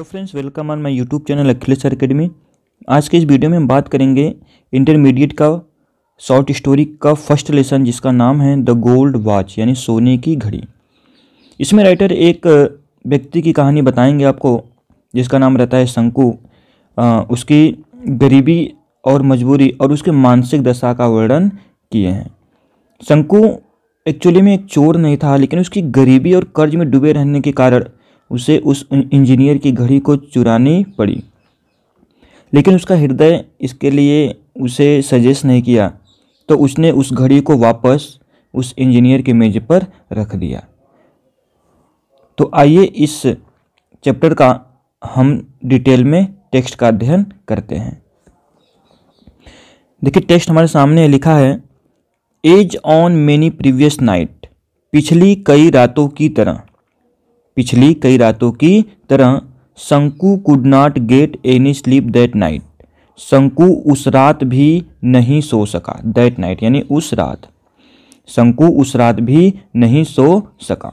hello friends welcome on my YouTube channel Akhilesh academy आज के इस वीडियो में हम बात करेंगे इंटरमीडिएट का शॉर्ट स्टोरी का फर्स्ट लेसन जिसका नाम है द गोल्ड वॉच यानी सोने की घड़ी इसमें राइटर एक व्यक्ति की कहानी बताएंगे आपको जिसका नाम रहता है शंकु उसकी गरीबी और मजबूरी और उसके मानसिक दशा का वर्णन किए हैं शंकु एक्चुअली में एक चोर नहीं था लेकिन उसकी गरीबी और कर्ज में डूबे रहने के कारण उसे उस इंजीनियर की घड़ी को चुरानी पड़ी लेकिन उसका हृदय इसके लिए उसे सजेस्ट नहीं किया तो उसने उस घड़ी को वापस उस इंजीनियर के मेज पर रख दिया तो आइए इस चैप्टर का हम डिटेल में टेक्स्ट का अध्ययन करते हैं देखिए टेक्स्ट हमारे सामने लिखा है as on many previous night पिछली कई रातों की तरह पिछली कई रातों की तरह Shanku could not get any sleep that night Shanku उस रात भी नहीं सो सका दैट नाइट यानी उस रात शंकु उस रात भी नहीं सो सका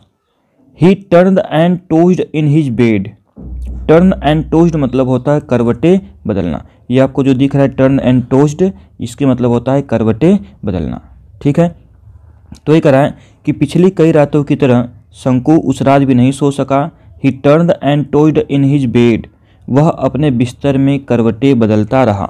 he turn and tossed in his bed turn and tossed मतलब होता है करवटे बदलना ये आपको जो दिख रहा है टर्न एंड टोस्ड इसके मतलब होता है करवटे बदलना ठीक है तो ये कह रहा है कि पिछली कई रातों की तरह शंकु उस रात भी नहीं सो सका ही टर्न एंड टोइड इन हिज बेड वह अपने बिस्तर में करवटे बदलता रहा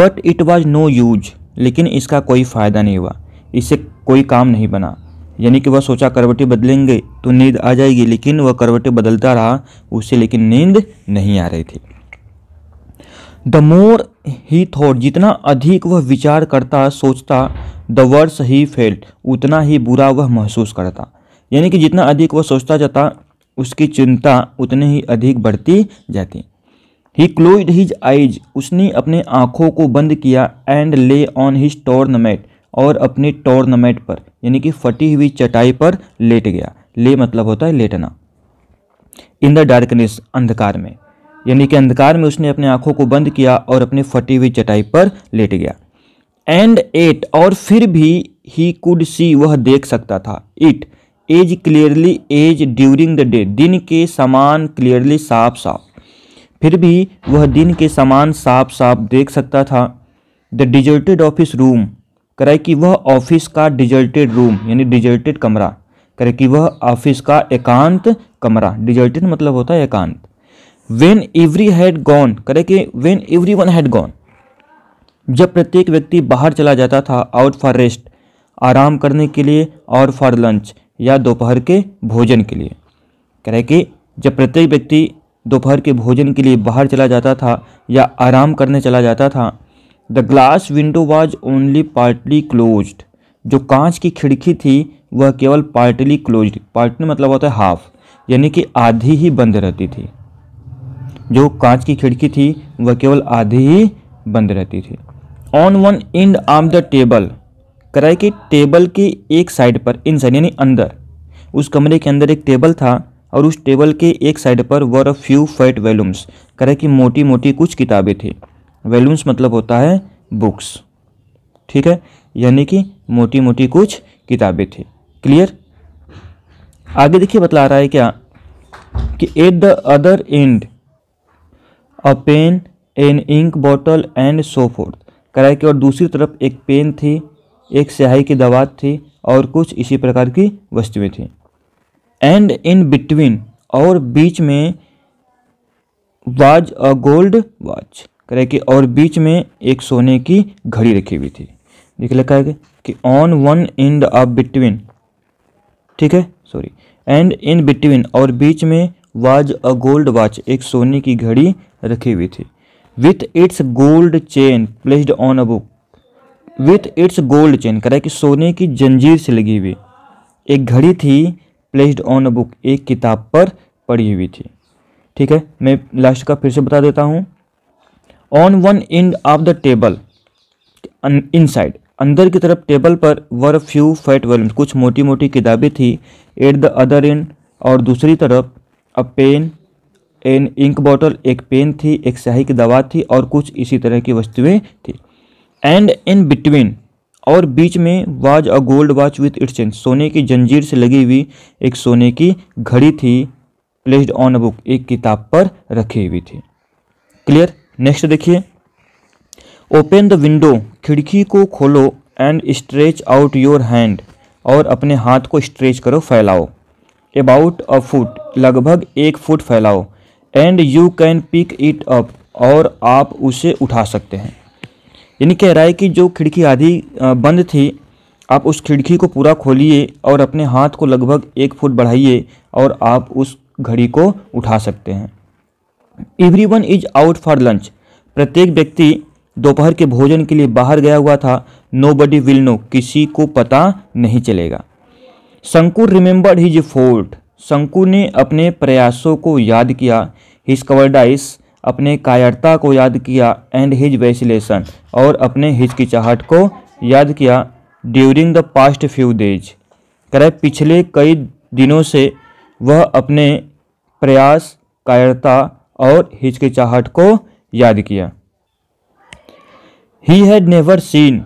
but it was no use लेकिन इसका कोई फ़ायदा नहीं हुआ इससे कोई काम नहीं बना यानी कि वह सोचा करवटे बदलेंगे तो नींद आ जाएगी लेकिन वह करवटे बदलता रहा उससे लेकिन नींद नहीं आ रही थी द मोर ही थॉट जितना अधिक वह विचार करता सोचता द वर्स ही फेल्ट उतना ही बुरा वह महसूस करता यानी कि जितना अधिक वह सोचता जाता उसकी चिंता उतनी ही अधिक बढ़ती जाती ही क्लोज हिज आइज उसने अपने आँखों को बंद किया एंड ले ऑन हिज टोर्नामेंट और अपने टोर्नामेंट पर यानी कि फटी हुई चटाई पर लेट गया ले मतलब होता है लेटना इन द डार्कनेस अंधकार में यानी कि अंधकार में उसने अपने आँखों को बंद किया और अपने फटी हुई चटाई पर लेट गया एंड एट और फिर भी ही कुड सी वह देख सकता था it as clearly as during the day दिन के समान क्लियरली साफ साफ फिर भी वह दिन के समान साफ साफ देख सकता था द डिजर्टेड ऑफिस रूम करे कि वह ऑफिस का डिजर्टेड रूम यानी डिजर्टेड कमरा करे कि वह ऑफिस का एकांत कमरा डिजर्टेड मतलब होता है एकांत वेन एवरी हैड गॉन करे कि when everyone had gone जब प्रत्येक व्यक्ति बाहर चला जाता था आउट फॉर रेस्ट आराम करने के लिए और फॉर लंच या दोपहर के भोजन के लिए कह रहे कि जब प्रत्येक व्यक्ति दोपहर के भोजन के लिए बाहर चला जाता था या आराम करने चला जाता था the glass window was only partly close जो कांच की खिड़की थी वह केवल पार्टली क्लोज पार्टली मतलब होता है हाफ यानी कि आधी ही बंद रहती थी जो कांच की खिड़की थी वह केवल आधी ही बंद रहती थी on one end of the table कराई कि टेबल की एक साइड पर इन साइड यानी अंदर उस कमरे के अंदर एक टेबल था और उस टेबल के एक साइड पर वर अ फ्यू फैट वैलूम्स कराई कि मोटी मोटी कुछ किताबें थी वैलूम्स मतलब होता है बुक्स ठीक है यानी कि मोटी मोटी कुछ किताबें थी क्लियर आगे देखिए बतला रहा है क्या कि at the other end a pen an ink bottle and so forth कराए कि और दूसरी तरफ एक पेन थी एक स्याही की दवात थी और कुछ इसी प्रकार की वस्तुएं थी एंड इन बिटवीन और बीच में वाज अ गोल्ड वॉच करे कि और बीच में एक सोने की घड़ी रखी हुई थी देख लिखा है कि on one end a between ठीक है सॉरी एंड इन बिटवीन और बीच में वाज अ गोल्ड वॉच एक सोने की घड़ी रखी हुई थी with its gold chain placed on a book with its gold chain है कि सोने की जंजीर से लगी हुई एक घड़ी थी प्लेस्ड ऑन अ बुक एक किताब पर पड़ी हुई थी ठीक है मैं लास्ट का फिर से बता देता हूँ on one end of the table inside अंदर की तरफ टेबल पर वर फ्यू फैट वॉल्यूम कुछ मोटी मोटी किताबें थी एट द अदर एंड और दूसरी तरफ a pen an ink bottle एक पेन थी एक स्याही की दवा थी और कुछ इसी तरह की वस्तुएं थी एंड इन बिटवीन और बीच में was a gold watch with its chain सोने की जंजीर से लगी हुई एक सोने की घड़ी थी प्लेस्ड ऑन अ बुक एक किताब पर रखी हुई थी क्लियर नेक्स्ट देखिए ओपन द विंडो खिड़की को खोलो and stretch out your hand और अपने हाथ को स्ट्रेच करो फैलाओ अबाउट अ फुट लगभग एक फुट फैलाओ and you can pick it up और आप उसे उठा सकते हैं यानी कह रहा है कि जो खिड़की आधी बंद थी आप उस खिड़की को पूरा खोलिए और अपने हाथ को लगभग एक फुट बढ़ाइए और आप उस घड़ी को उठा सकते हैं everyone is out for lunch प्रत्येक व्यक्ति दोपहर के भोजन के लिए बाहर गया हुआ था नो बडी विल नो किसी को पता नहीं चलेगा शंकुर रिमेंबर्ड हिज फोर्ट शंकु ने अपने प्रयासों को याद किया हिज डाइस अपने कायरता को याद किया एंड हिज वेसिलेशन और अपने हिचकिचाहट को याद किया during the past few days करे पिछले कई दिनों से वह अपने प्रयास कायरता और हिचकिचाहट को याद किया he had never seen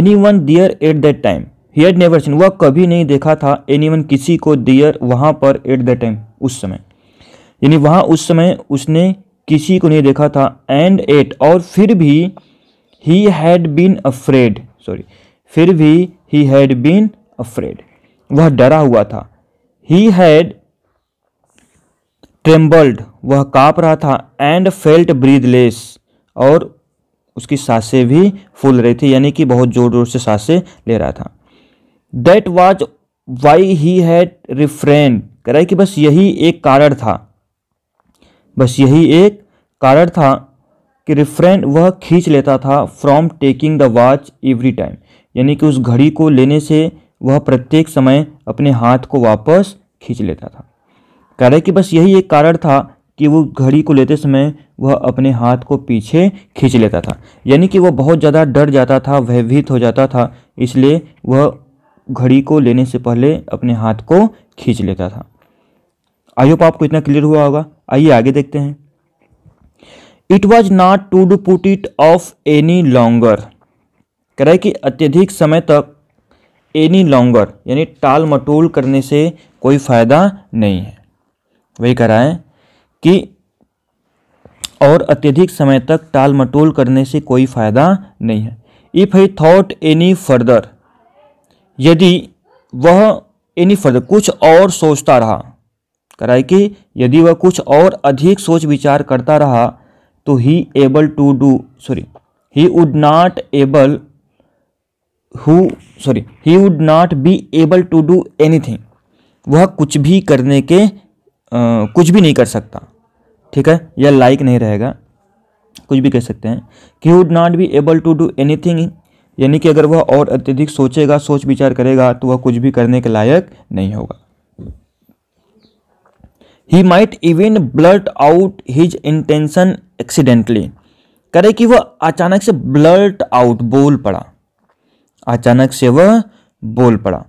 anyone there at that time he had never seen वह कभी नहीं देखा था एनी वन किसी को दियर वहाँ पर एट दैट टाइम उस समय यानी वहाँ उस समय उसने किसी को नहीं देखा था एंड एट और फिर भी he had been afraid sorry फिर भी ही हैड बीन अफ्रेड वह डरा हुआ था ही हैड ट्रेम्बल्ड वह काँप रहा था एंड फेल्ट ब्रीदलेस और उसकी सांसें भी फूल रही थी यानी कि बहुत जोर जोर से सांसें ले रहा था that was why he had refrained कह रहा है कि बस यही एक कारण था बस यही एक कारण था कि रिफ्रेन वह खींच लेता था from taking the watch every time यानी कि उस घड़ी को लेने से वह प्रत्येक समय अपने हाथ को वापस खींच लेता था कह रहे कि बस यही एक कारण था कि वो घड़ी को लेते समय वह अपने हाथ को पीछे खींच लेता था यानी कि वह बहुत ज़्यादा डर जाता था भयभीत हो जाता था इसलिए वह घड़ी को लेने से पहले अपने हाथ को खींच लेता था आई होप आपको इतना क्लियर हुआ होगा आइए आगे देखते हैं it was not to do put it off any longer कह रहा है कि अत्यधिक समय तक एनी लॉन्गर यानी टाल मटोल करने से कोई फ़ायदा नहीं है वही कह रहा है कि और अत्यधिक समय तक टाल मटोल करने से कोई फ़ायदा नहीं है if I thought any further यदि वह एनी फर्दर कुछ और सोचता रहा कराए कि यदि वह कुछ और अधिक सोच विचार करता रहा तो he able to do sorry he would not able who sorry he would not be able to do anything वह कुछ भी करने के आ, कुछ भी नहीं कर सकता ठीक है यह लाइक नहीं रहेगा कुछ भी कह सकते हैं कि would not be able to do anything यानी कि अगर वह और अत्यधिक सोचेगा सोच विचार करेगा तो वह कुछ भी करने के लायक नहीं होगा he might even blurt out his intention accidentally करे कि वह अचानक से ब्लर्ट आउट बोल पड़ा अचानक से वह बोल पड़ा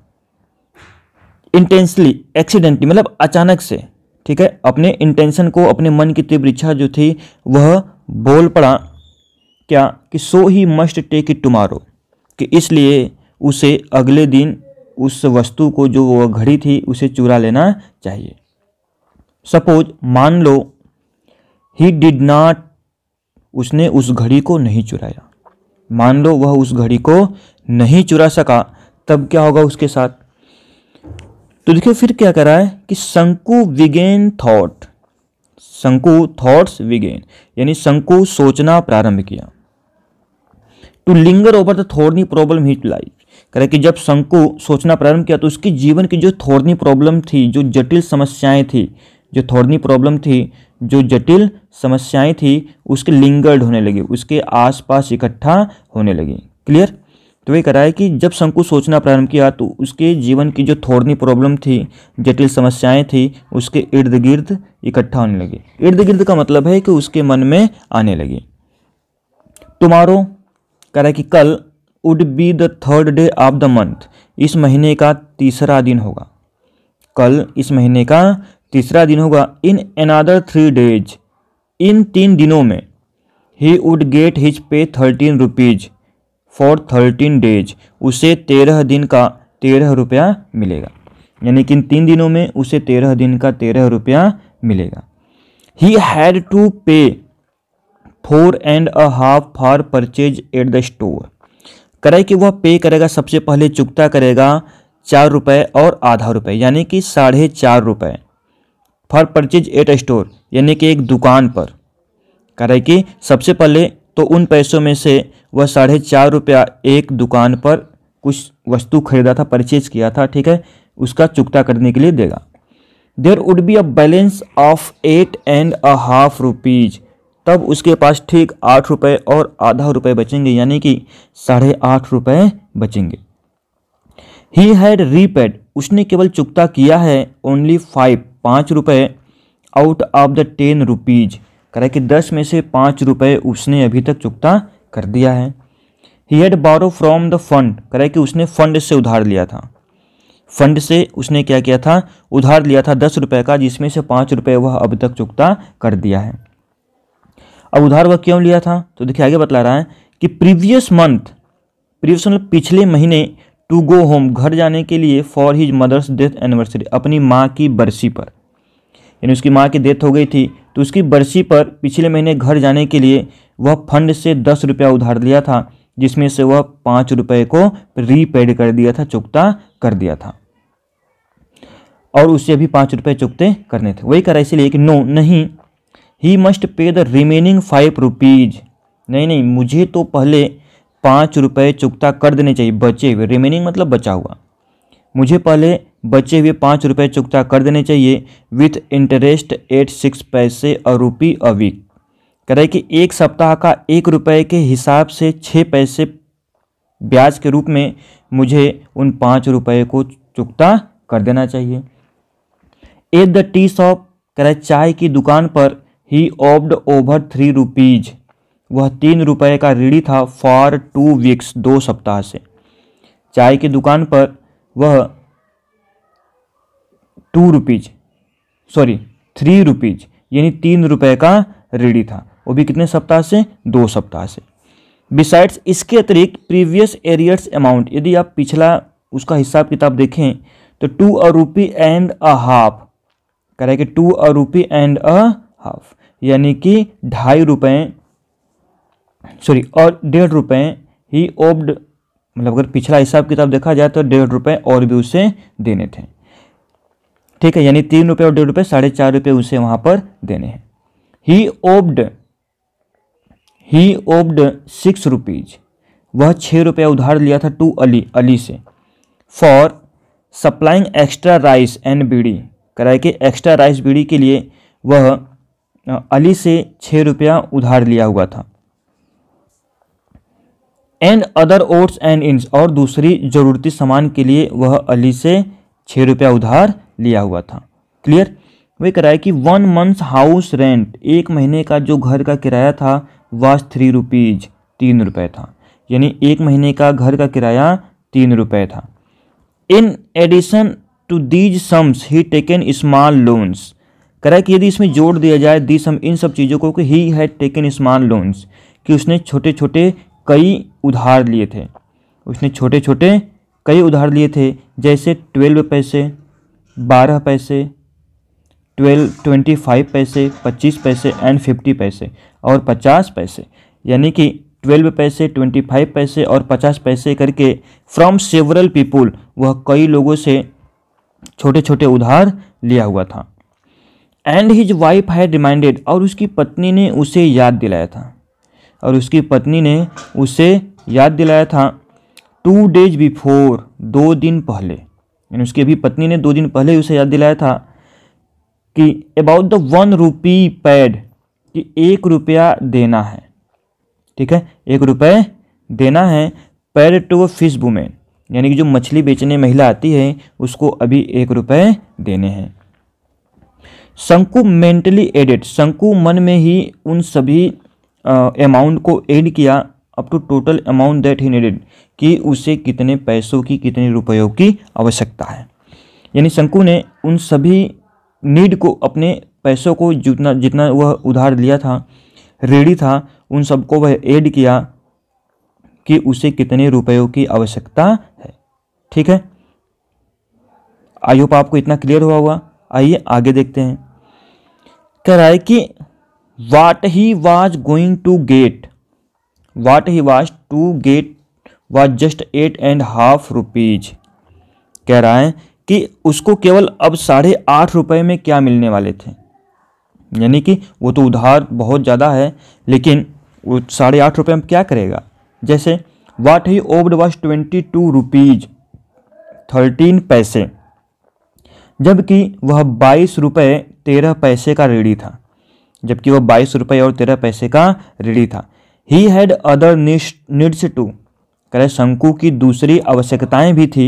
इंटेंसली एक्सीडेंटली मतलब अचानक से ठीक है अपने इंटेंशन को अपने मन की तीव्र इच्छा जो थी वह बोल पड़ा क्या कि so he must take it tomorrow कि इसलिए उसे अगले दिन उस वस्तु को जो वह घड़ी थी उसे चुरा लेना चाहिए सपोज मान लो ही डिड नॉट उसने उस घड़ी को नहीं चुराया मान लो वह उस घड़ी को नहीं चुरा सका तब क्या होगा उसके साथ तो देखिए फिर क्या रहा है कि Shanku began thought Shanku thoughts began यानी शंकु सोचना प्रारंभ किया to to linger over the thorny problem hit life करें कि जब शंकु सोचना प्रारंभ किया तो उसकी जीवन की जो थोड़नी प्रॉब्लम थी जो जटिल समस्याएं थी जो थोड़नी प्रॉब्लम थी जो जटिल समस्याएं थी उसके लिंगर्ड होने लगी उसके आसपास इकट्ठा होने लगी क्लियर तो ये कराए कि जब शंकु सोचना प्रारंभ किया तो उसके जीवन की जो थोड़नी प्रॉब्लम थी जटिल समस्याएं थी उसके इर्द गिर्द इकट्ठा होने लगी इर्द गिर्द का मतलब है कि उसके मन में आने लगी टुमारो कराए कि कल would be the third day of the month इस महीने का तीसरा दिन होगा कल इस महीने का तीसरा दिन होगा इन अनादर थ्री डेज इन तीन दिनों में he would get his pay thirteen rupees for thirteen days उसे तेरह दिन का तेरह रुपया मिलेगा यानी कि इन तीन दिनों में उसे तेरह दिन का तेरह रुपया मिलेगा he had to pay four and a half for purchase at the store करे कि वह पे करेगा सबसे पहले चुकता करेगा चार रुपये और आधा रुपये यानी कि साढ़े चार रुपये फॉर परचेज एट स्टोर यानी कि एक दुकान पर कह रहे कि सबसे पहले तो उन पैसों में से वह साढ़े चार रुपया एक दुकान पर कुछ वस्तु खरीदा था परचेज किया था ठीक है उसका चुकता करने के लिए देगा there would be a balance of eight and a half rupees तब उसके पास ठीक आठ रुपये और आधा रुपये बचेंगे यानी कि साढ़े आठ रुपये बचेंगे ही हैड रीपेड उसने केवल चुकता किया है ओनली फाइव पाँच रुपये out of the ten rupees करा कि दस में से पाँच रुपये उसने अभी तक चुकता कर दिया है he had borrow from the fund करा कि उसने फंड से उधार लिया था फंड से उसने क्या किया था उधार लिया था दस रुपये का जिसमें से पाँच रुपये वह अब तक चुकता कर दिया है अब उधार वह क्यों लिया था तो देखिए आगे बतला रहा है कि प्रीवियस मंथ प्रीवियस मतलब पिछले महीने टू गो होम घर जाने के लिए for his mother's death anniversary अपनी माँ की बरसी पर यानी उसकी माँ की डेथ हो गई थी तो उसकी बरसी पर पिछले महीने घर जाने के लिए वह फंड से दस रुपया उधार लिया था जिसमें से वह पाँच रुपये को रीपेड कर दिया था चुकता कर दिया था और उससे भी पाँच रुपये चुकते करने थे वही करा इसीलिए कि नो नहीं he must pay the remaining five rupees नहीं नहीं मुझे तो पहले पाँच रुपये चुकता कर देने चाहिए बचे हुए रिमेनिंग मतलब बचा हुआ मुझे पहले बचे हुए पाँच रुपये चुकता कर देने चाहिए विथ इंटरेस्ट एट सिक्स पैसे और रुपी अ वीक कह रहे कि एक सप्ताह का एक रुपये के हिसाब से छः पैसे ब्याज के रूप में मुझे उन पाँच रुपये को चुकता कर देना चाहिए एट द टी शॉप कह रहे चाय की दुकान पर he owed over three rupees वह तीन रुपये का रीढ़ी था फॉर टू वीक्स दो सप्ताह से चाय की दुकान पर वह two rupees sorry three rupees यानी तीन रुपये का रीढ़ी था वो भी कितने सप्ताह से दो सप्ताह से बिसाइड्स इसके अतिरिक्त प्रीवियस एरियर्स अमाउंट यदि आप पिछला उसका हिसाब किताब देखें तो two a rupee and a half कह कि two a rupee and a half यानी कि ढाई रुपये सॉरी और डेढ़ रुपये ही ओब्ड मतलब अगर पिछला हिसाब किताब देखा जाए तो डेढ़ रुपये और भी उसे देने थे ठीक है यानी तीन रुपये और डेढ़ रुपये साढ़े चार रुपये उसे वहाँ पर देने हैं ही ओब्ड ही ओब्ड सिक्स रुपीज वह छः रुपया उधार लिया था टू अली अली से for supplying extra rice and beedi कराए के एक्स्ट्रा राइस बीड़ी के लिए वह अली से छः रुपया उधार लिया हुआ था एंड अदर ओट्स एंड इंस और दूसरी ज़रूरती सामान के लिए वह अली से छः रुपया उधार लिया हुआ था क्लियर वे है कि वन मंथ्स हाउस रेंट एक महीने का जो घर का किराया था वह थ्री रुपीज़ तीन रुपये था यानी एक महीने का घर का किराया तीन रुपये था in addition to these sums he taken small loans कराए कि यदि इसमें जोड़ दिया जाए दी सम इन सब चीज़ों को कि he had taken small loans कि उसने छोटे छोटे कई उधार लिए थे उसने छोटे छोटे कई उधार लिए थे जैसे ट्वेल्व पैसे बारह पैसे ट्वेल्व ट्वेंटी फाइव पैसे पच्चीस पैसे एंड फिफ्टी पैसे और पचास पैसे यानी कि ट्वेल्व पैसे ट्वेंटी फाइव पैसे और पचास पैसे करके फ्रॉम सेवरल पीपुल वह कई लोगों से छोटे छोटे उधार लिया हुआ था and his wife had reminded और उसकी पत्नी ने उसे याद दिलाया था और उसकी पत्नी ने उसे याद दिलाया था टू डेज बिफोर दो दिन पहले यानी उसकी अभी पत्नी ने दो दिन पहले उसे याद दिलाया था कि about the one rupee paid कि एक रुपया देना है ठीक है एक रुपये देना है paid to a fish woman यानी कि जो मछली बेचने महिला आती है उसको अभी एक रुपये देने हैं शंकु मेंटली एडिट शंकु मन में ही उन सभी अमाउंट को एड किया up to total amount that he needed कि उसे कितने पैसों की कितने रुपयों की आवश्यकता है यानी शंकु ने उन सभी नीड को अपने पैसों को जितना जितना वह उधार लिया था रेडी था उन सबको वह ऐड किया कि उसे कितने रुपयों की आवश्यकता है ठीक है आई होप आपको इतना क्लियर हुआ हुआ आइए आगे देखते हैं कह रहा है कि what he was going to get what he was to get was just eight and half rupees कह रहा है कि उसको केवल अब साढ़े आठ रुपये में क्या मिलने वाले थे यानी कि वो तो उधार बहुत ज़्यादा है लेकिन वो साढ़े आठ रुपये में क्या करेगा जैसे what he owed was twenty two rupees thirteen paise जबकि वह बाईस रुपये तेरह पैसे का रेडी था जबकि वह बाईस रुपये और तेरह पैसे का रेडी था he had other needs to कह रहे शंकु की दूसरी आवश्यकताएं भी थी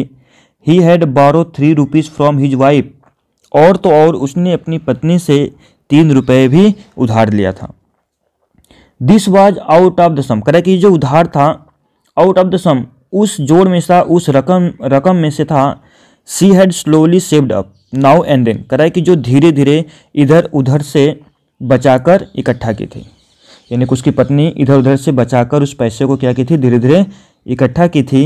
he had borrow three rupees from his wife और तो और उसने अपनी पत्नी से तीन रुपये भी उधार लिया था this was out of the sum कह रहे कि जो उधार था आउट ऑफ द सम उस जोड़ में था उस रकम रकम में से था she had slowly saved up now and then कह कि जो धीरे धीरे इधर उधर से बचाकर इकट्ठा की थी यानी कि उसकी पत्नी इधर उधर से बचाकर उस पैसे को क्या की थी धीरे धीरे इकट्ठा की थी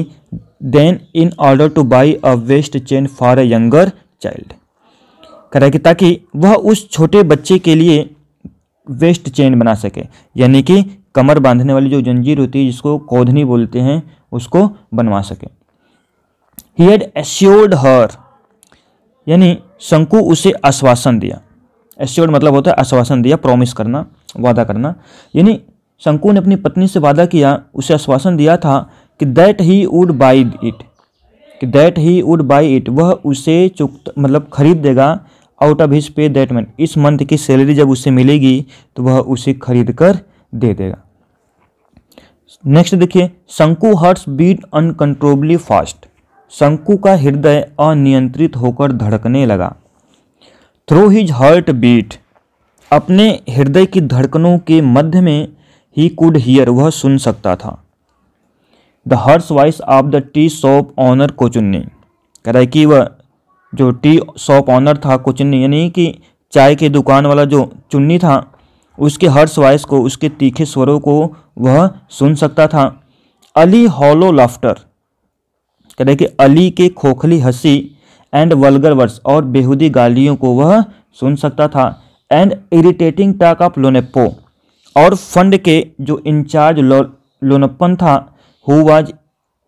then in order to buy a waist chain for a younger child करा कि ताकि वह उस छोटे बच्चे के लिए वेस्ट चेन बना सके यानी कि कमर बांधने वाली जो जंजीर होती है जिसको कोधनी बोलते हैं उसको बनवा सके ही हैड एश्योर्ड हर यानी शंकु उसे आश्वासन दिया एश्योर्ड मतलब होता है आश्वासन दिया प्रॉमिस करना वादा करना यानी शंकु ने अपनी पत्नी से वादा किया उसे आश्वासन दिया था कि that he would buy it कि that he would buy it वह उसे चुक मतलब खरीद देगा out of his pay that month इस मंथ की सैलरी जब उसे मिलेगी तो वह उसे खरीद कर दे देगा नेक्स्ट देखिए शंकु हर्ट्स बीट अनकंट्रोबली फास्ट शंकु का हृदय अनियंत्रित होकर धड़कने लगा थ्रू हिज हर्ट बीट अपने हृदय की धड़कनों के मध्य में ही कुड हियर वह सुन सकता था the harsh voice of the tea shop owner Kochun ने कह रहा है कि वह जो टी शॉप ऑनर था कोचुन यानी कि चाय के दुकान वाला जो चुन्नी था उसके हर्स वॉइस को उसके तीखे स्वरों को वह सुन सकता था अली हॉलो लाफ्टर कह रहे कि अली के खोखली हंसी एंड वल्गर वर्ड्स और बेहूदी गालियों को वह सुन सकता था and irritating talk of Loneppo और फंड के जो इंचार्ज लो, लोनप्पन था who was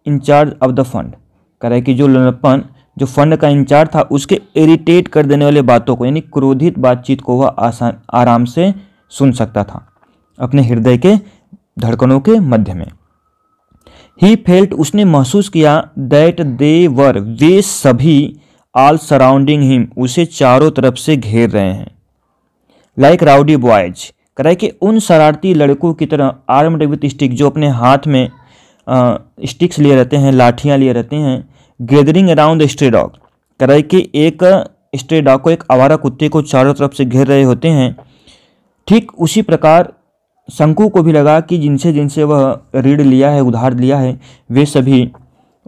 in charge of the fund कह कि जो लोनप्पन जो फंड का इंचार्ज था उसके इरिटेट कर देने वाले बातों को यानी क्रोधित बातचीत को वह आसान आराम से सुन सकता था अपने हृदय के धड़कनों के मध्य में ही फेल्ट उसने महसूस किया दैट दे वर वे सभी आल सराउंडिंग हिम उसे चारों तरफ से घेर रहे हैं लाइक राउडी बॉयज कराए कि उन शरारती लड़कों की तरह आर्म्ड विथ स्टिक जो अपने हाथ में आ, स्टिक्स लिए रहते हैं लाठियाँ लिए रहते हैं गैदरिंग अराउंड स्ट्रे डॉग कराए कि एक स्ट्रे डॉग को एक आवारा कुत्ते को चारों तरफ से घेर रहे होते हैं ठीक उसी प्रकार शंकु को भी लगा कि जिनसे जिनसे वह ऋण लिया है उधार लिया है वे सभी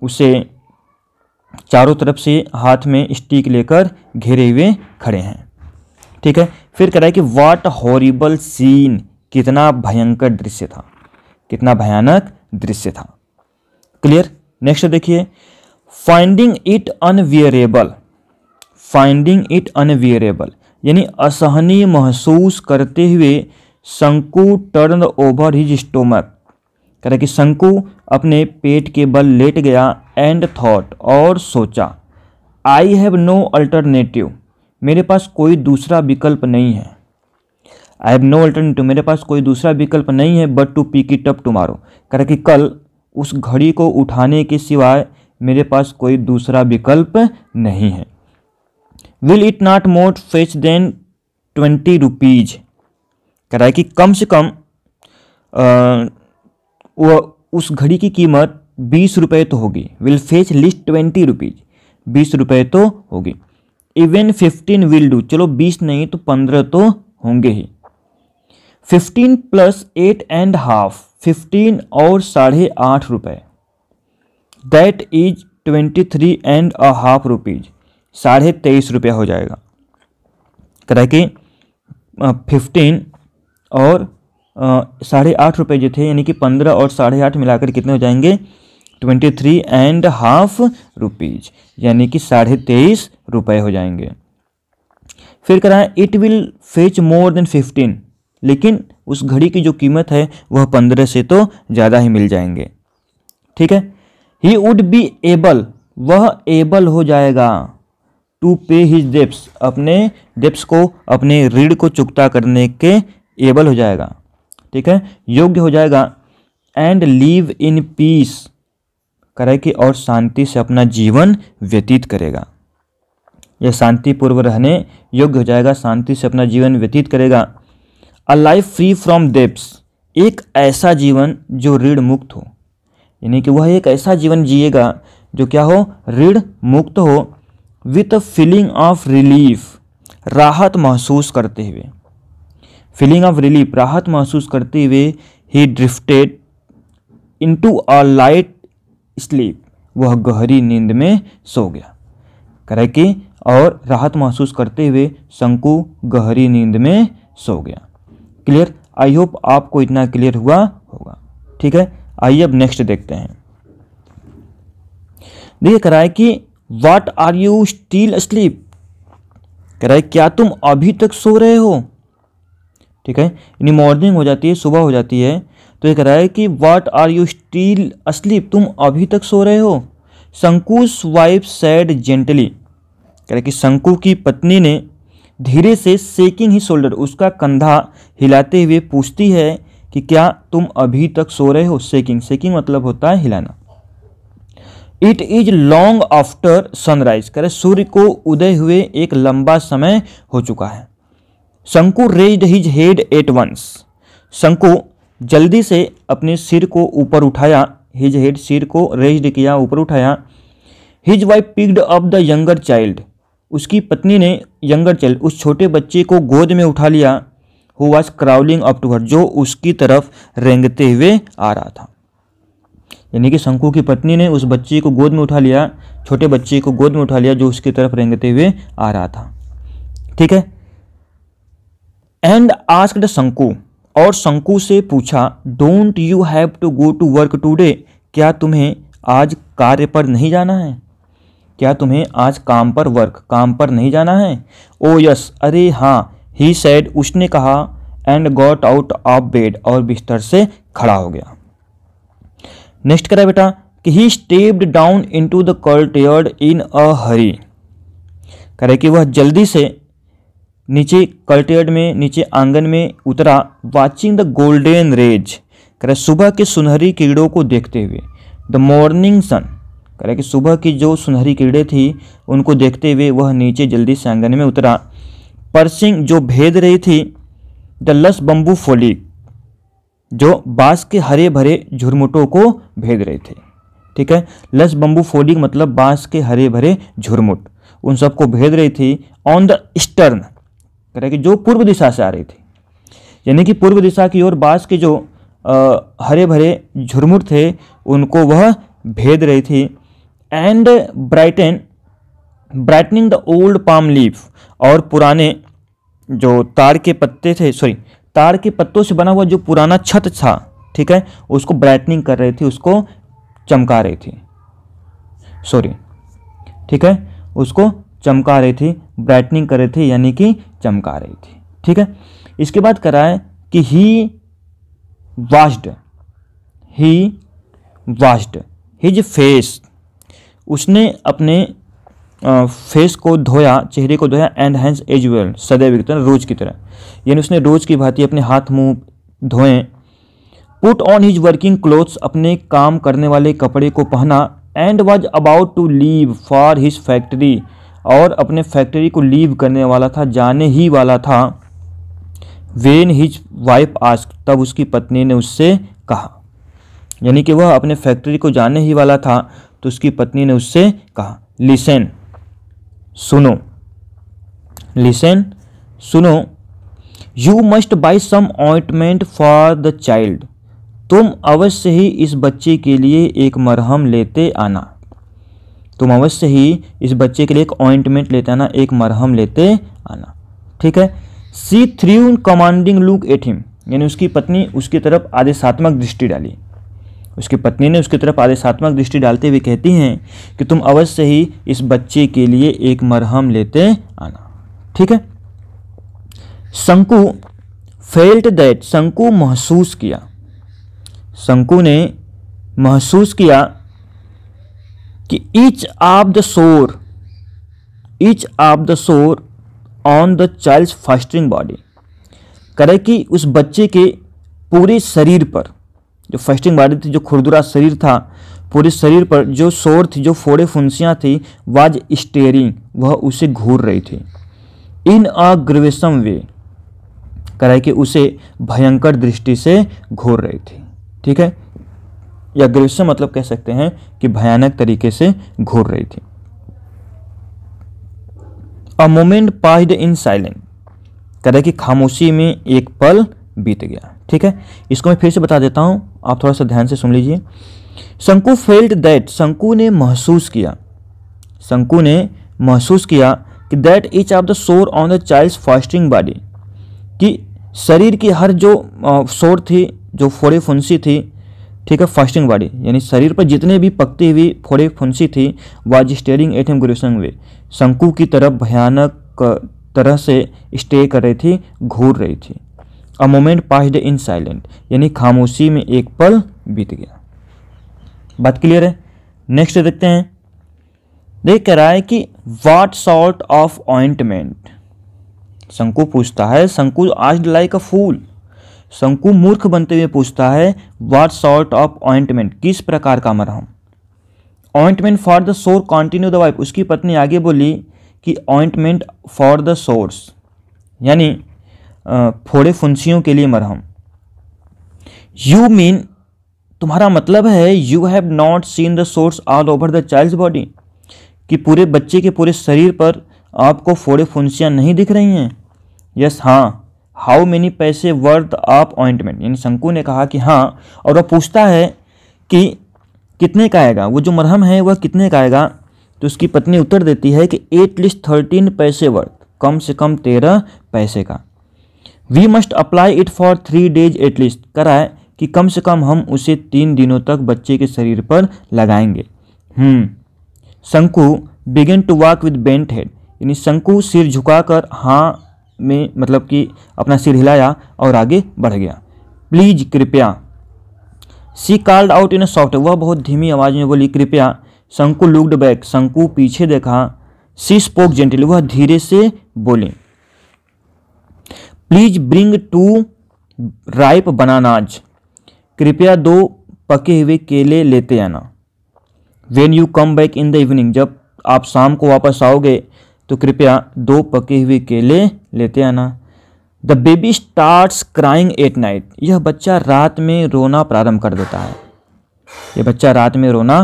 उसे चारों तरफ से हाथ में स्टिक लेकर घेरे हुए खड़े हैं ठीक है फिर कह रहा है कि वाट हॉरिबल सीन कितना भयंकर दृश्य था कितना भयानक दृश्य था क्लियर नेक्स्ट देखिए finding it unbearable finding it unbearable यानी असहनीय महसूस करते हुए शंकु टर्न ओवर हिज स्टोमक कह रहा है कि शंकु अपने पेट के बल लेट गया एंड थॉट और सोचा आई हैव नो अल्टरनेटिव मेरे पास कोई दूसरा विकल्प नहीं है आई हैव नो अल्टरनेटिव मेरे पास कोई दूसरा विकल्प नहीं है but to pick it up tomorrow कह कि कल उस घड़ी को उठाने के सिवाय मेरे पास कोई दूसरा विकल्प नहीं है will it not more fetch than twenty rupees कह रहा है कि कम से कम आ, वो उस घड़ी की कीमत बीस रुपये तो होगी will fetch least twenty rupees बीस रुपये तो होगी इवन फिफ्टीन विल डू चलो बीस नहीं तो पंद्रह तो होंगे ही fifteen plus eight and half fifteen और साढ़े आठ रुपये that is twenty three and a half rupees साढ़े तेईस रुपया हो जाएगा कह रहा है कि फिफ्टीन और साढ़े आठ रुपये जो थे यानी कि पंद्रह और साढ़े आठ मिलाकर कितने हो जाएंगे twenty three and half rupees यानी कि साढ़े तेईस रुपये हो जाएंगे फिर कह रहा है it will fetch more than fifteen लेकिन उस घड़ी की जो कीमत है वह पंद्रह से तो ज़्यादा ही मिल जाएंगे ठीक है ही वुड बी एबल वह एबल हो जाएगा टू पे हिज डेप्स अपने डेप्स को अपने ऋण को चुकता करने के एबल हो जाएगा ठीक है योग्य हो जाएगा एंड लीव इन पीस करेगी और शांति से अपना जीवन व्यतीत करेगा यह शांतिपूर्व रहने योग्य हो जाएगा शांति से अपना जीवन व्यतीत करेगा a life free from debts एक ऐसा जीवन जो ऋण मुक्त हो यानी कि वह एक ऐसा जीवन जिएगा जो क्या हो ऋण मुक्त हो with a feeling of relief राहत महसूस करते हुए फीलिंग ऑफ रिलीफ राहत महसूस करते हुए he drifted into a light sleep वह गहरी नींद में सो गया करे कि और राहत महसूस करते हुए शंकु गहरी नींद में सो गया क्लियर आई होप आपको इतना क्लियर हुआ होगा ठीक है आइए अब नेक्स्ट देखते हैं देखिए कराए कि what are you still sleep कराए क्या तुम अभी तक सो रहे हो ठीक है यानी मॉर्निंग हो जाती है सुबह हो जाती है तो ये कह रहा है कि what are you still asleep तुम अभी तक सो रहे हो शंकु स्वाइप सैड जेंटली कह रहे कि शंकु की पत्नी ने धीरे से सेकिंग ही शोल्डर उसका कंधा हिलाते हुए पूछती है कि क्या तुम अभी तक सो रहे हो सेकिंग सेकिंग मतलब होता है हिलाना it is long after sunrise करे सूर्य को उदय हुए एक लंबा समय हो चुका है Shanku raise his head at once Shanku जल्दी से अपने सिर को ऊपर उठाया हिज हेड सिर को रेस्ड किया ऊपर उठाया his wife picked up the younger child उसकी पत्नी ने यंगर चाइल्ड उस छोटे बच्चे को गोद में उठा लिया who was crawling up to her जो उसकी तरफ रेंगते हुए आ रहा था यानी कि शंकु की पत्नी ने उस बच्चे को गोद में उठा लिया छोटे बच्चे को गोद में उठा लिया जो उसकी तरफ रेंगते हुए आ रहा था ठीक है एंड आस्क्ड शंकु और शंकु से पूछा don't you have to go to work today क्या तुम्हें आज कार्य पर नहीं जाना है क्या तुम्हें आज काम पर वर्क काम पर नहीं जाना है ओ oh, यस अरे हाँ ही सैड उसने कहा and got out of bed और बिस्तर से खड़ा हो गया नेक्स्ट करा बेटा कि he stepped down into the courtyard in a hurry करे कि वह जल्दी से नीचे कल्टेड में नीचे आंगन में उतरा वाचिंग द गोल्डन रेज करे सुबह के सुनहरी कीड़ों को देखते हुए द मॉर्निंग सन करे कि सुबह की जो सुनहरी कीड़े थी उनको देखते हुए वह नीचे जल्दी से आंगन में उतरा परसिंग जो भेद रही थी द लस बम्बू फोली जो बांस के हरे भरे झुरमुटों को भेद रहे थे ठीक है लस बम्बू फोली मतलब बांस के हरे भरे झुरमुट उन सबको भेद रही थी ऑन द स्टर्न कह कि जो पूर्व दिशा से आ रही थी यानी कि पूर्व दिशा की ओर बाँस के जो आ, हरे भरे झुरमुर थे उनको वह भेद रही थी and brighten brightening the old palm leaf और पुराने जो तार के पत्ते थे सॉरी तार के पत्तों से बना हुआ जो पुराना छत था ठीक है उसको ब्राइटनिंग कर रही थी उसको चमका रही थी सॉरी ठीक है उसको चमका रही थी ब्राइटनिंग करे थे यानी कि चमका रही थी ठीक है इसके बाद कराए कि he washed he washed his face उसने अपने फेस को धोया चेहरे को धोया एंड हैंड्स एज वेल सदैव की तरह रोज की तरह यानी उसने रोज की भांति अपने हाथ मुंह धोए put on his working clothes अपने काम करने वाले कपड़े को पहना and was about to leave for his factory और अपने फैक्ट्री को लीव करने वाला था जाने ही वाला था वेन हिज वाइफ आस्क तब उसकी पत्नी ने उससे कहा यानी कि वह अपने फैक्ट्री को जाने ही वाला था तो उसकी पत्नी ने उससे कहा लिसन सुनो लिसन सुनो you must buy some ointment for the child तुम अवश्य ही इस बच्चे के लिए एक मरहम लेते आना तुम अवश्य ही इस बच्चे के लिए एक ऑइंटमेंट लेते आना एक मरहम लेते आना ठीक है she threw commanding look at him यानी उसकी पत्नी उसकी तरफ आदेशात्मक दृष्टि डाली उसकी पत्नी ने उसकी तरफ आदेशात्मक दृष्टि डालते हुए कहती हैं कि तुम अवश्य ही इस बच्चे के लिए एक मरहम लेते आना ठीक है शंकु फेल्ट दैट शंकु महसूस किया शंकु ने महसूस किया कि each of the sore each of the sore on the child's festering body करे कि उस बच्चे के पूरे शरीर पर जो फास्टिंग बॉडी थी जो खुरदुरा शरीर था पूरे शरीर पर जो शोर थी जो फोड़े फुंसियाँ थी वाज स्टेयरिंग वह उसे घूर रही थी इन अ ग्रवेशम वे कराए कि उसे भयंकर दृष्टि से घूर रही थी ठीक है या ग्रेविस मतलब कह सकते हैं कि भयानक तरीके से घूर रही थी a moment passed in silent कह कि खामोशी में एक पल बीत गया ठीक है इसको मैं फिर से बता देता हूं आप थोड़ा सा ध्यान से सुन लीजिए शंकु फेल्ड दैट शंकु ने महसूस किया शंकु ने महसूस किया कि that each of the sore on the child festering body कि शरीर की हर जो शोर थी जो फोड़े फुंसी थी ठीक है फास्टिंग बॉडी यानी शरीर पर जितने भी पकती हुई फोड़े फुंसी थी वाज स्टेयरिंग एट एम गुरुसंग वे शंकु की तरफ भयानक तरह से स्टे कर रही थी घूर रही थी a moment passed in silent यानी खामोशी में एक पल बीत गया बात क्लियर है नेक्स्ट देखते हैं देख कह रहा है कि वाट सॉर्ट ऑफ ऑइंटमेंट शंकु पूछता है शंकु आज लाइक अ फूल शंकु मूर्ख बनते हुए पूछता है वाट सॉर्ट ऑफ ऑइंटमेंट किस प्रकार का मरहम ointment for the sore continue the wife उसकी पत्नी आगे बोली कि ऑइंटमेंट फॉर द सोर्स यानी फोड़े फुंसियों के लिए मरहम यू मीन तुम्हारा मतलब है you have not seen the sores all over the child body कि पूरे बच्चे के पूरे शरीर पर आपको फोड़े फुंसियाँ नहीं दिख रही हैं यस हाँ how many paise worth of ointment यानी शंकु ने कहा कि हाँ और वह पूछता है कि कितने का आएगा वो जो मरहम है वह कितने का आएगा तो उसकी पत्नी उत्तर देती है कि at least thirteen paise worth कम से कम तेरह पैसे का we must apply it for three days at least कराए कि कम से कम हम उसे तीन दिनों तक बच्चे के शरीर पर लगाएंगे hmm, Shanku began to walk with bent head यानी शंकु सिर झुकाकर हाँ में मतलब कि अपना सिर हिलाया और आगे बढ़ गया प्लीज़ कृपया she called out in soft वह बहुत धीमी आवाज़ में बोली कृपया शंकु लुकड बैक शंकु पीछे देखा सी स्पोक जेंटली वह धीरे से बोली please bring two ripe bananas कृपया दो पके हुए केले लेते आना when you come back in the evening जब आप शाम को वापस आओगे तो कृपया दो पके हुए केले लेते आना the baby starts crying at night यह बच्चा रात में रोना प्रारंभ कर देता है यह बच्चा रात में रोना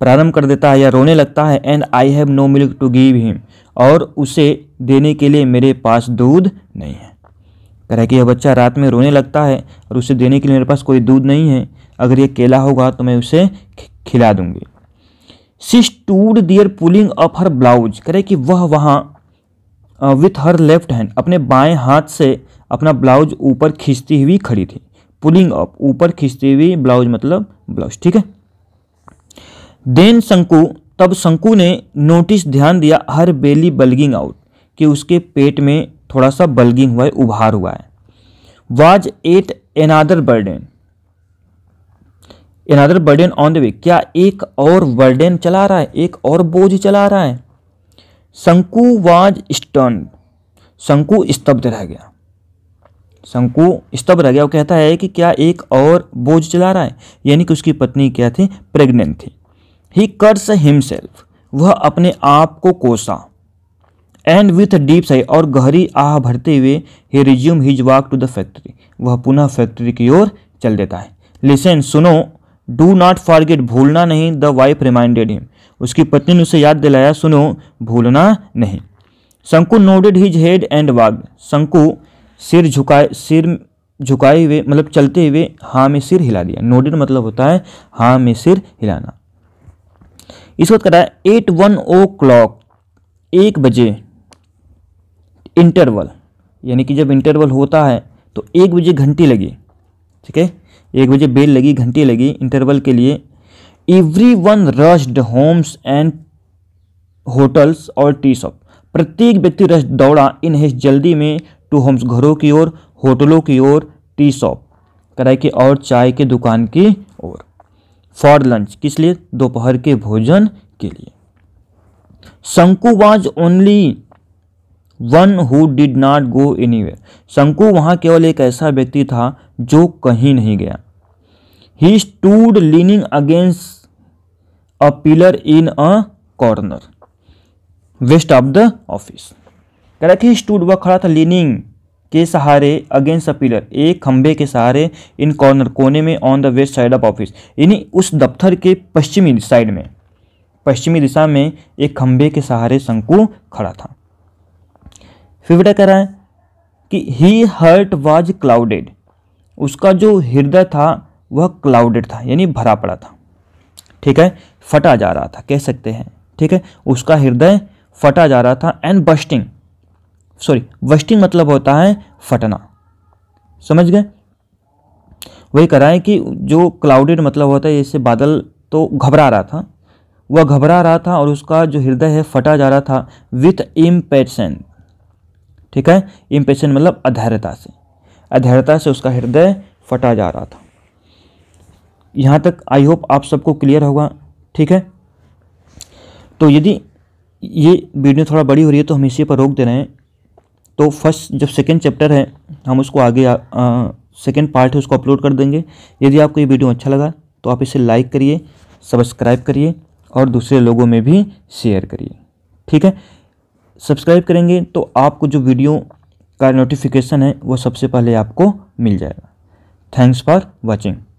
प्रारंभ कर देता है या रोने लगता है and I have no milk to give him और उसे देने के लिए मेरे पास दूध नहीं है कह रहा है कि यह बच्चा रात में रोने लगता है और उसे देने के लिए मेरे पास कोई दूध नहीं है अगर यह केला होगा तो मैं उसे खिला दूंगी she stood there pulling up her blouse करे कि वह वहाँ विथ हर लेफ्ट हैंड अपने बाएं हाथ से अपना ब्लाउज ऊपर खींचती हुई खड़ी थी पुलिंग अप ऊपर खींचती हुई ब्लाउज मतलब ब्लाउज ठीक है देन शंकु तब शंकु ने नोटिस ध्यान दिया हर बेली बल्गिंग आउट कि उसके पेट में थोड़ा सा बल्गिंग हुआ है उभार हुआ है was it another burden another burden on the way क्या एक और बर्डन चला रहा है एक और बोझ चला रहा है शंकु वाज स्टर्न शंकु स्तब्ध रह गया शंकु स्तब्ध रह गया वो कहता है कि क्या एक और बोझ चला रहा है यानी कि उसकी पत्नी क्या थी प्रेग्नेंट थी ही कर्स हिमसेल्फ वह अपने आप को कोसा एंड विथ डीप साई और गहरी आह भरते हुए he resumed his walk to the factory वह पुनः फैक्ट्री की ओर चल देता है लिसन सुनो डू नॉट फॉरगेट भूलना नहीं द वाइफ रिमाइंडेड हिम उसकी पत्नी ने उसे याद दिलाया सुनो भूलना नहीं शंकु नोडेड हिज हेड एंड वाग शंकु सिर झुकाए सिर झुकाए हुए मतलब चलते हुए हाँ में सिर हिला दिया नोडेड मतलब होता है हाँ में सिर हिलाना इस बाद कराया एट वन ओ क्लॉक एक बजे इंटरवल यानी कि जब इंटरवल होता है तो एक बजे घंटी लगी ठीक है एक बजे बेल लगी घंटी लगी इंटरवल के लिए every one rushed homes and hotels और टी शॉप प्रत्येक व्यक्ति रश दौड़ा इन हिस जल्दी में टू होम्स घरों की ओर होटलों की ओर टी शॉप कराई की और चाय के दुकान की ओर फॉर लंच किस लिए दोपहर के भोजन के लिए शंकुबाज only one who did not go any Shanku वहाँ केवल एक ऐसा व्यक्ति था जो कहीं नहीं गया he stood leaning against a pillar in a corner west of the office कह रहे थे स्टूड वह खड़ा था लीनिंग के सहारे अगेंस्ट अ पिलर एक खंभे के सहारे इन कॉर्नर कोने में on the west side of office यानी उस दफ्तर के पश्चिमी साइड में पश्चिमी दिशा में एक खंभे के सहारे शंकु खड़ा था फिर बेटा कह रहा है कि ही हर्ट वाज क्लाउडेड उसका जो हृदय था वह क्लाउडेड था यानी भरा पड़ा था ठीक है फटा जा रहा था कह सकते हैं ठीक है उसका हृदय फटा जा रहा था एंड बस्टिंग सॉरी बस्टिंग मतलब होता है फटना समझ गए वही है कि जो क्लाउडेड मतलब होता है जैसे बादल तो घबरा रहा था वह घबरा रहा था और उसका जो हृदय है फटा जा रहा था विथ इम्पेशन ठीक है इम्पेशन मतलब अधैर्यता से अधैर्यता से उसका हृदय फटा जा रहा था यहाँ तक आई होप आप सबको क्लियर होगा ठीक है तो यदि ये वीडियो थोड़ा बड़ी हो रही है तो हम इसी पर रोक दे रहे हैं तो फर्स्ट जब सेकेंड चैप्टर है हम उसको आगे सेकेंड पार्ट है उसको अपलोड कर देंगे यदि आपको ये वीडियो अच्छा लगा तो आप इसे लाइक करिए सब्सक्राइब करिए और दूसरे लोगों में भी शेयर करिए ठीक है सब्सक्राइब करेंगे तो आपको जो वीडियो का नोटिफिकेशन है वो सबसे पहले आपको मिल जाएगा थैंक्स फॉर वॉचिंग